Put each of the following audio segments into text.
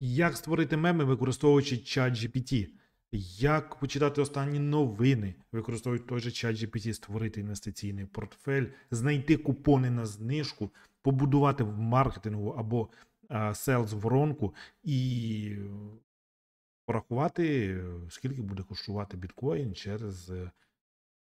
Як створити меми, використовуючи чат GPT? Як почитати останні новини, використовуючи той же чат GPT, створити інвестиційний портфель, знайти купони на знижку, побудувати в маркетингу або селс воронку і порахувати, скільки буде коштувати біткоін через е,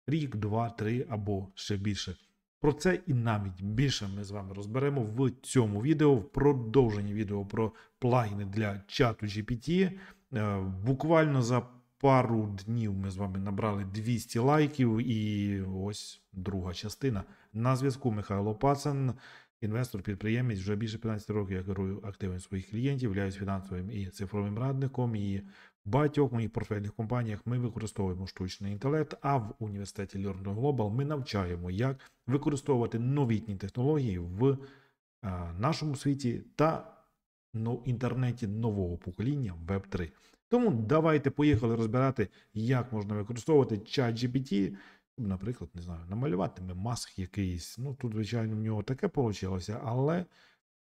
рік, два, три або ще більше. Про це і навіть більше ми з вами розберемо в цьому відео, в продовженні відео про плагіни для чату GPT. Е, буквально за пару днів ми з вами набрали 200 лайків, і ось друга частина. На зв'язку Михайло Пацан, інвестор-підприємець, вже більше 15 років я керую активом своїх клієнтів, являюсь фінансовим і цифровим радником. і в багатьох моїх портфельних компаніях ми використовуємо штучний інтелект, а в університеті Learn Global ми навчаємо, як використовувати новітні технології в е, нашому світі та ну, інтернеті нового покоління web 3 Тому давайте поїхали розбирати, як можна використовувати ChatGPT, щоб, наприклад, не знаю, намалювати ми маск якийсь. Ну тут, звичайно, в нього таке вийшло, але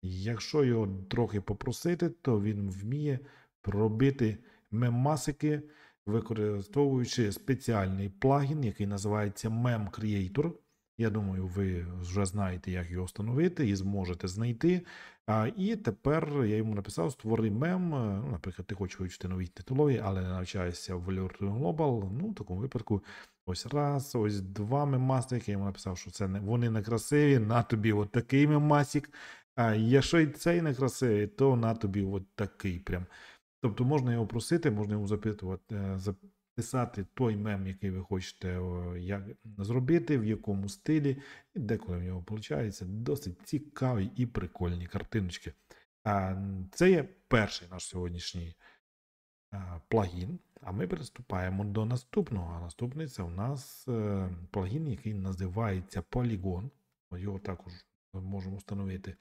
якщо його трохи попросити, то він вміє пробити меммасики, використовуючи спеціальний плагін, який називається Mem Creator. Я думаю, ви вже знаєте, як його встановити і зможете знайти. І тепер я йому написав: створи мем. Е, ну, Наприклад, ти хочеш вивчити нові технології, але не навчаєшся в Learning Global. Ну, в такому випадку, ось раз, ось два мемасик. Я йому написав, що це не вони некрасиві, на тобі от такий мемасик. А якщо і цей не красивий, то на тобі от такий прям. Тобто можна його просити, можна йому запитувати, е, записати той мем, який ви хочете як зробити, в якому стилі, і деколи в нього виходить досить цікаві і прикольні картиночки. Це є перший наш сьогоднішній е, плагін. А ми приступаємо до наступного. А наступний це у нас е, плагін, який називається Polygon. Його також можемо встановити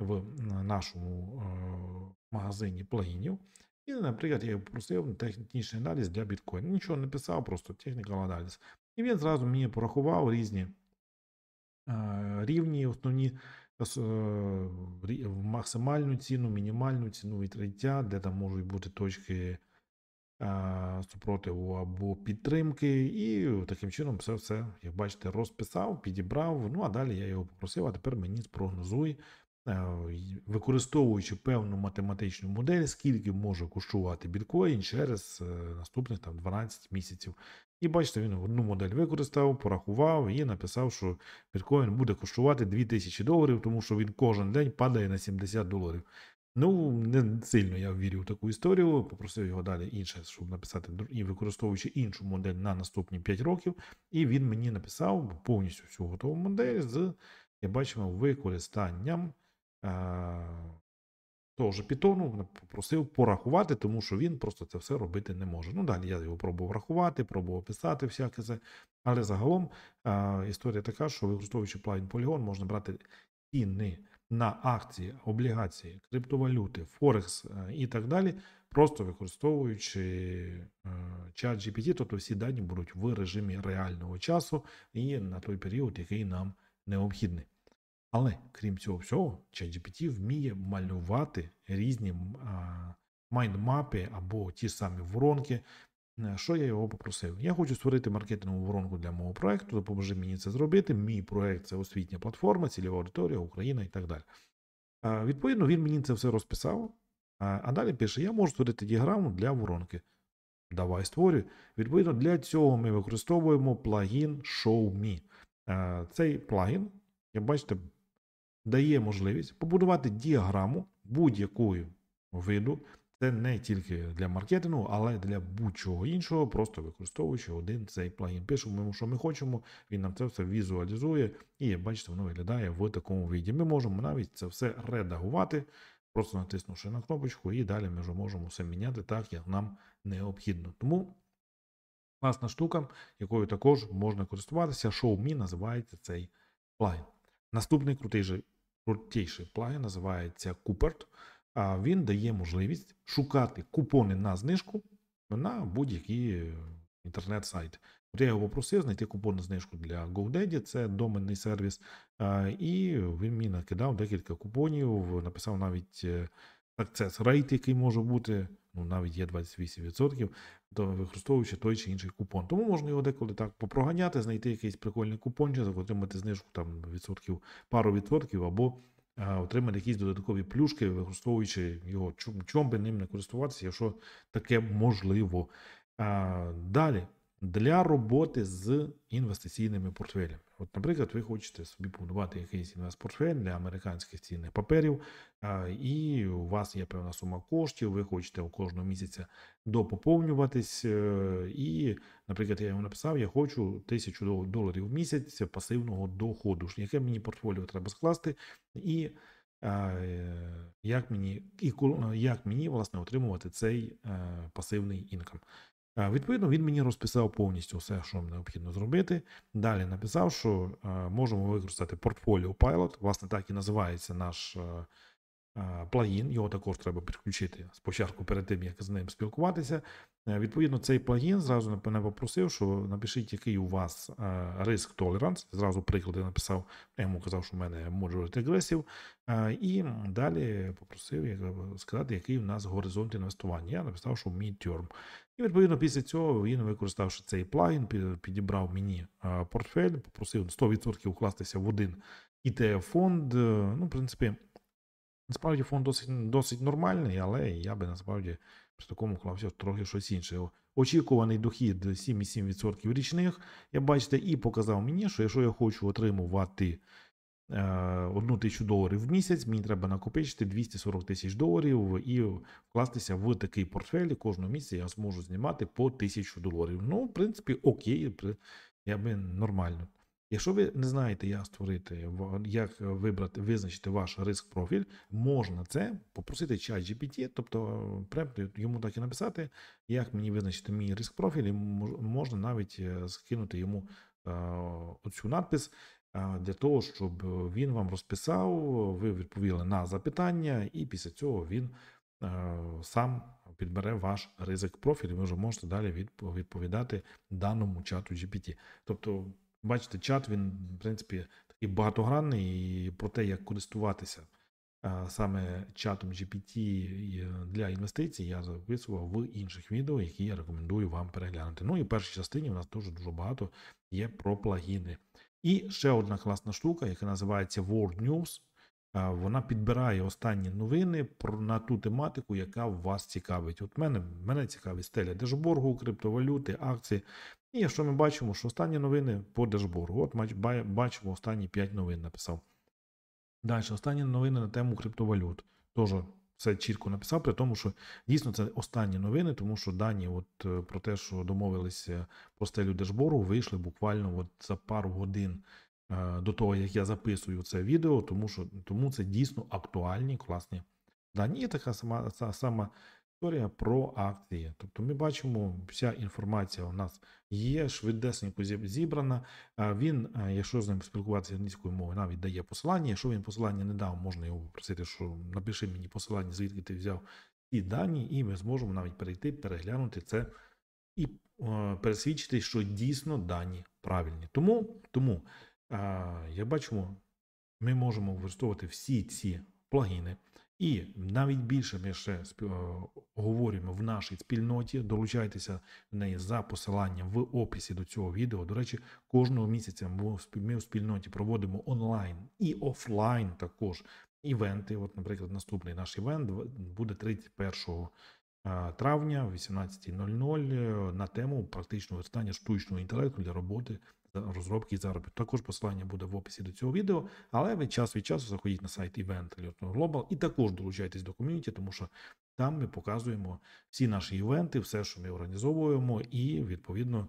в нашому магазині плагінів. І, наприклад, я попросив технічний аналіз для біткоїна. Нічого не писав, просто технікал аналіз. І він зразу мені порахував різні ну, е, э, рівні, основні е, максимальну ціну, мінімальну ціну відкриття, де там можуть бути точки е, супротиву або підтримки. І таким чином все, все, як бачите, розписав, підібрав. Ну а далі я його попросив, а тепер мені спрогнозуй. Е, використовуючи певну математичну модель, скільки може коштувати біткоін через е, наступних там 12 місяців. І бачите, він одну модель використав, порахував і написав, що біткоін буде коштувати 2000 доларів, тому що він кожен день падає на 70 доларів. Ну, не сильно я вірю в таку історію, попросив його далі інше, щоб написати і використовуючи іншу модель на наступні 5 років. І він мені написав повністю всю готову модель з, я бачимо, використанням. Е, того ж Пітону попросив порахувати, тому що він просто це все робити не може. Ну далі я його пробував рахувати, пробував писати всяке це. Але загалом а, е, історія така, що використовуючи плавін полігон, можна брати ціни на акції, облігації, криптовалюти, Форекс е, і так далі, просто використовуючи чат GPT, тобто всі дані будуть в режимі реального часу і на той період, який нам необхідний. Але крім цього всього, ChatGPT вміє малювати різні майндмапи або ті самі воронки. Е, що я його попросив? Я хочу створити маркетингову воронку для мого проєкту, допоможи мені це зробити. Мій проєкт це освітня платформа, цільова аудиторія, Україна і так далі. Е, відповідно, він мені це все розписав. Е, а далі пише: я можу створити діаграму для воронки. Давай створюй. Відповідно, для цього ми використовуємо плагін ShowMe. Цей плагін, як бачите, дає можливість побудувати діаграму будь-якою виду. Це не тільки для маркетингу, але для будь-чого іншого, просто використовуючи один цей плагін. Пишемо, йому, що ми хочемо, він нам це все візуалізує, і бачите, воно виглядає в такому віді. Ми можемо навіть це все редагувати, просто натиснувши на кнопочку, і далі ми вже можемо все міняти так, як нам необхідно. Тому власна штука, якою також можна користуватися. Show Me називається цей плагін. Наступний крутий же крутіший плагін, називається Куперт. Він дає можливість шукати купони на знижку на будь який е, інтернет сайт От я його попросив знайти купонну знижку для GoDaddy, це доменний сервіс. І він мені накидав декілька купонів, написав навіть е, success rate, який може бути ну навіть є 28%, то використовуючи той чи інший купон. Тому можна його деколи так попроганяти, знайти якийсь прикольний купон, чи отримати знижку там відсотків, пару відсотків або е, отримати якісь додаткові плюшки, використовуючи його. Чом би ним не користуватися, якщо таке можливо. А, е, Далі для роботи з інвестиційними портфелями. От, наприклад, ви хочете собі побудувати якийсь інвестпортфель для американських цінних паперів, і у вас є певна сума коштів, ви хочете у кожного місяця допоповнюватись. Е, і, наприклад, я йому написав: я хочу тисячу доларів в місяць пасивного доходу. Яке мені портфоліо треба скласти, і е, як мені, і як мені власне отримувати цей е, пасивний інкам. Відповідно, він мені розписав повністю все, що необхідно зробити. Далі написав, що можемо використати портфоліо Pilot, власне, так і називається наш Е, плагін, його також треба підключити спочатку перед тим, як з ним спілкуватися. Е, відповідно, цей плагін зразу мене попросив, що напишіть, який у вас е, риск толеранс. Зразу приклади написав, я йому казав, що в мене може регресів. І далі попросив сказати, який у нас горизонт інвестування. Я написав, що midterm. І відповідно після цього він, використавши цей плагін, підібрав мені портфель, попросив 100% укластися в один ітф фонд Ну, в принципі. Насправді фон досить досить нормальний, але я би насправді при такому вклався трохи щось інше. Очікуваний дохід 7,7% річних, я бачите, і показав мені, що якщо я хочу отримувати 1 е, тисячу доларів в місяць, мені треба накопичити 240 тисяч доларів і вкластися в такий портфель. Кожного місяця я зможу знімати по тисячу доларів. Ну, в принципі, окей, я би нормально. Якщо ви не знаєте, як створити, як вибрати, визначити ваш риск профіль, можна це попросити чат GPT, тобто йому так і написати, як мені визначити мій риск профіль, і можна навіть е, скинути йому е, цю надпис е, для того, щоб він вам розписав, ви відповіли на запитання, і після цього він сам підбере ваш ризик профіль, і ви вже можете далі відповідати даному чату GPT. Тобто Бачите, чат він, в принципі, такий багатогранний і про те, як користуватися саме чатом GPT е, для інвестицій, я записував в інших відео, які я рекомендую вам переглянути. Ну і в першій частині в нас дуже дуже багато є про плагіни. І ще одна класна штука, яка називається World News вона підбирає останні новини про на ту тематику, яка вас цікавить. От мене мене цікавить стеля Держборгу, криптовалюти, акції. І якщо ми бачимо, що останні новини по Держборгу, От бачимо останні 5 новин написав. Далі, останні новини на тему криптовалют. Теж все чітко написав, при тому, що дійсно це останні новини, тому що дані от е, про те, що домовилися про стелю Держборгу, вийшли буквально от за пару годин Е, до того, як я записую це відео, тому що тому це дійсно актуальні, класні дані. І така сама ця, сама історія про акції. Тобто ми бачимо, вся інформація у нас є, швидесенько зібрана. Е, він, е, якщо з ним спілкуватися англійською мовою, навіть дає посилання. Якщо він посилання не дав, можна його попросити, що напиши мені посилання, звідки ти взяв ці дані, і ми зможемо навіть перейти, переглянути це. І пересвідчити, що дійсно дані правильні. Тому тому як бачимо, ми можемо використовувати всі ці плагіни. І навіть більше ми ще е, говоримо в нашій спільноті. Долучайтеся в неї за посиланням в описі до цього відео. До речі, кожного місяця ми в спільноті проводимо онлайн і офлайн також івенти. От, наприклад, наступний наш івент буде 31 е, травня, в 18.00 е, на тему практичного використання штучного інтелекту для роботи розробки і заробітку. Також посилання буде в описі до цього відео, але ви час від часу заходіть на сайт event.global Global і також долучайтесь до ком'юніті, тому що там ми показуємо всі наші івенти, все, що ми організовуємо, і відповідно.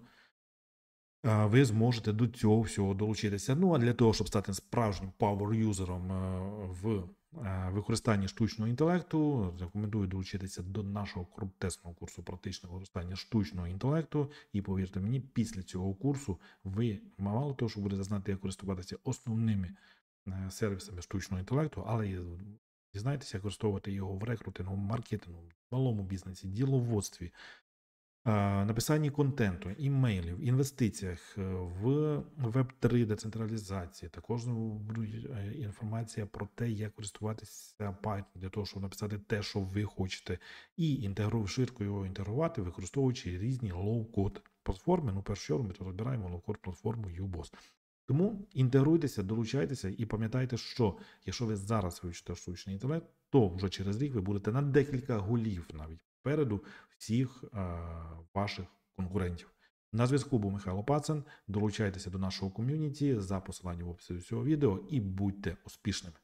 Ви зможете до цього всього долучитися. Ну а для того, щоб стати справжнім power-юзером в Е, використання штучного інтелекту. Рекомендую долучитися до нашого коротесного курсу практичного використання штучного інтелекту. І повірте мені, після цього курсу ви мало того, що будете знати, як користуватися основними е, сервісами штучного інтелекту, але і дізнаєтеся, як використовувати його в рекрутингу, маркетингу, малому бізнесі, діловодстві, Е, написанні контенту, імейлів, інвестиціях е, в веб 3 децентралізації, також ну, ну, е, інформація про те, як користуватися Python для того, щоб написати те, що ви хочете, і інтегрував швидко його інтегрувати, використовуючи різні лоу-код платформи. Ну, першу чергу ми тут розбираємо лоу-код платформу UBOS. Тому інтегруйтеся, долучайтеся і пам'ятайте, що якщо ви зараз вивчите штучний інтернет, то вже через рік ви будете на декілька голів навіть Переду всіх е, ваших конкурентів. На зв'язку був Михайло Пацен. Долучайтеся до нашого ком'юніті за посиланням в описі цього відео і будьте успішними.